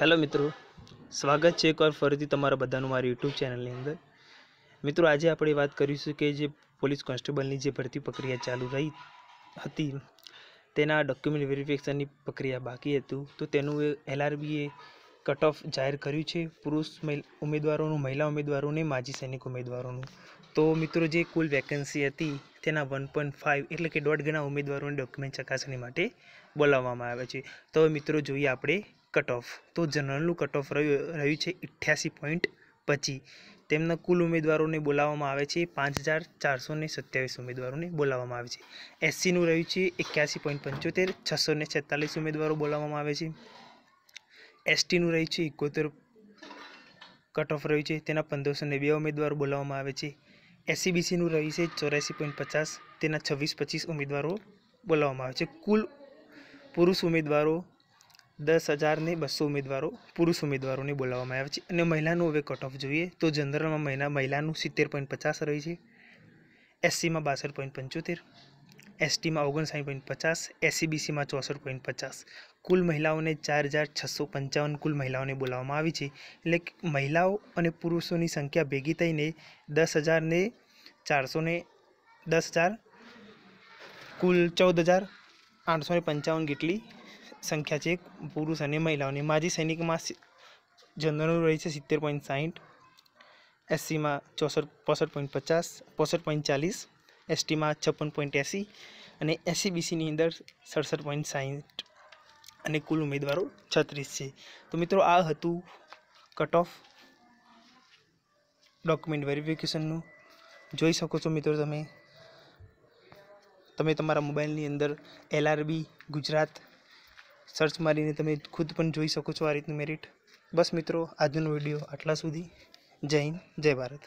hello મિત્રો સ્વાગત છે એકવાર ફરીથી તમારા બધાનું મારી યુટ્યુબ ચેનલની અંદર મિત્રો આજે આપણે વાત કરીશું કે જે પોલીસ કોન્સ્ટેબલની જે ભરતી પ્રક્રિયા ચાલુ રહી હતી તેના ડોક્યુમેન્ટ વેરિફિકેશનની પ્રક્રિયા બાકી હતું તો તેનું એલઆરબીએ કટ ઓફ જાહેર કર્યું છે પુરુષ ઉમેદવારોનું મહિલા ઉમેદવારોને માજી સૈનિક ઉમેદવારોનું તો મિત્રો જે કુલ વેકેન્સી હતી તેના વન પોઈન્ટ ફાઇવ એટલે કે દોઢ ગણા ઉમેદવારોને ડોક્યુમેન્ટ ચકાસણી માટે બોલાવવામાં આવે છે તો મિત્રો જોઈએ આપણે કટ ઓફ તો જનરલનું કટ ઓફ રહ્યું રહ્યું છે અઠ્યાસી પોઈન્ટ પચીસ તેમના કુલ ઉમેદવારોને બોલાવવામાં આવે છે પાંચ હજાર ચારસો ને સત્યાવીસ ઉમેદવારોને બોલાવવામાં આવે છે એસસીનું રહ્યું છે એક્યાસી પોઈન્ટ પંચોતેર છસો ને છેતાલીસ ઉમેદવારો બોલાવવામાં આવે છે એસટીનું રહ્યું છે એકોતેર કટ ઓફ રહ્યું છે તેના પંદરસો ને બે ઉમેદવારો બોલાવવામાં આવે છે એસસીબીસીનું રહ્યું છે ચોરાસી પોઈન્ટ પચાસ તેના છવ્વીસ પચીસ ઉમેદવારો બોલાવવામાં આવે છે કુલ પુરુષ ઉમેદવારો દસ હજારને બસો ઉમેદવારો પુરુષ ઉમેદવારોને બોલાવવામાં આવ્યા છે અને મહિલાનું હવે કટ ઓફ જોઈએ તો જનરલમાં મહિના મહિલાનું સિત્તેર પોઈન્ટ પચાસ રહી છે એસસીમાં બાસઠ પોઈન્ટ પંચોતેર એસટીમાં ઓગણસાઠ પોઈન્ટ પચાસ એસસીબીસીમાં ચોસઠ પોઈન્ટ પચાસ કુલ મહિલાઓને ચાર હજાર છસો પંચાવન કુલ મહિલાઓને બોલાવવામાં આવી છે એટલે મહિલાઓ અને પુરુષોની સંખ્યા ભેગી થઈને દસ હજારને ચારસોને દસ હજાર કુલ ચૌદ હજાર આઠસો પંચાવન જેટલી સંખ્યા છે પુરુષ અને મહિલાઓની માજી સૈનિકમાં જનરલ રહી છે સિત્તેર પોઈન્ટ સાહીઠ એસસીમાં ચોસઠ પોસઠ પોઈન્ટ પચાસ પોસઠ પોઈન્ટ ચાલીસ એસટીમાં છપ્પન પોઈન્ટ એંસી અને એસસીબીસીની અંદર સડસઠ પોઈન્ટ સાહીઠ અને કુલ ઉમેદવારો છત્રીસ છે તો મિત્રો આ હતું કટ ઓફ ડોક્યુમેન્ટ વેરિફિકેશનનું જોઈ શકો છો મિત્રો તમે તમે તમારા મોબાઈલની અંદર એલ આરબી ગુજરાત સર્ચ મારીને તમે ખુદ પણ જોઈ શકો છો આ રીતનું મેરિટ બસ મિત્રો આજનો વિડીયો આટલા સુધી જય હિન્દ જય ભારત